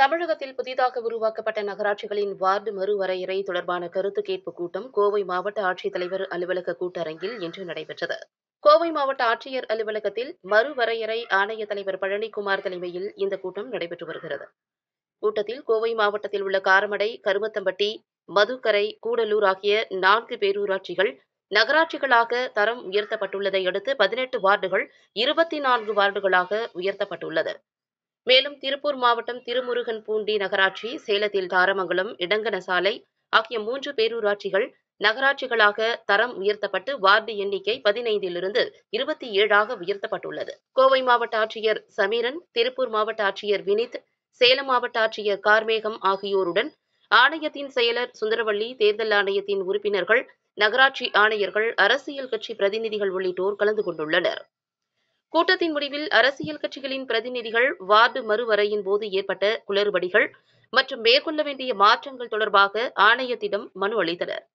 தமிழகத்தில் புதிதாக உருவாக்கப்பட்ட நகராட்சிகளின் வார்டு மறுவரையறை தொடர்பான கருத்து கேட்பு கூட்டம் கோவை மாவட்ட ஆட்சித்தலைவர் அலுவலக கூட்டரங்கில் இன்று நடைபெற்றது கோவை மாவட்ட ஆட்சியர் அலுவலகத்தில் மறுவரையறை ஆணைய தலைவர் பழனிக்குமார் தலைமையில் இந்த கூட்டம் நடைபெற்று வருகிறது கூட்டத்தில் கோவை மாவட்டத்தில் உள்ள காரமடை கருமத்தம்பட்டி மதுக்கரை கூடலூர் ஆகிய நான்கு பேரூராட்சிகள் நகராட்சிகளாக தரம் உயர்த்தப்பட்டுள்ளதை அடுத்து பதினெட்டு வார்டுகள் இருபத்தி நான்கு வார்டுகளாக உயர்த்தப்பட்டுள்ளது மேலும் திருப்பூர் மாவட்டம் திருமுருகன் பூண்டி நகராட்சி சேலத்தில் தாரமங்கலம் இடங்கன சாலை ஆகிய மூன்று பேரூராட்சிகள் நகராட்சிகளாக தரம் உயர்த்தப்பட்டு வார்டு எண்ணிக்கை பதினைந்திலிருந்து இருபத்தி ஏழாக உயர்த்தப்பட்டுள்ளது கோவை மாவட்ட ஆட்சியர் சமீரன் திருப்பூர் மாவட்ட ஆட்சியர் வினித் சேலம் மாவட்ட ஆட்சியர் கார்மேகம் ஆகியோருடன் ஆணையத்தின் செயலர் சுந்தரவள்ளி தேர்தல் ஆணையத்தின் உறுப்பினர்கள் நகராட்சி ஆணையர்கள் அரசியல் கட்சி பிரதிநிதிகள் உள்ளிட்டோர் கலந்து கொண்டுள்ளனர் கூட்டத்தின் முடிவில் அரசியல் கட்சிகளின் பிரதிநிதிகள் வார்டு மறுவரையின் போது ஏற்பட்ட குளறுபடிகள் மற்றும் மேற்கொள்ள வேண்டிய மாற்றங்கள் தொடர்பாக ஆணையத்திடம் மனு அளித்தனர்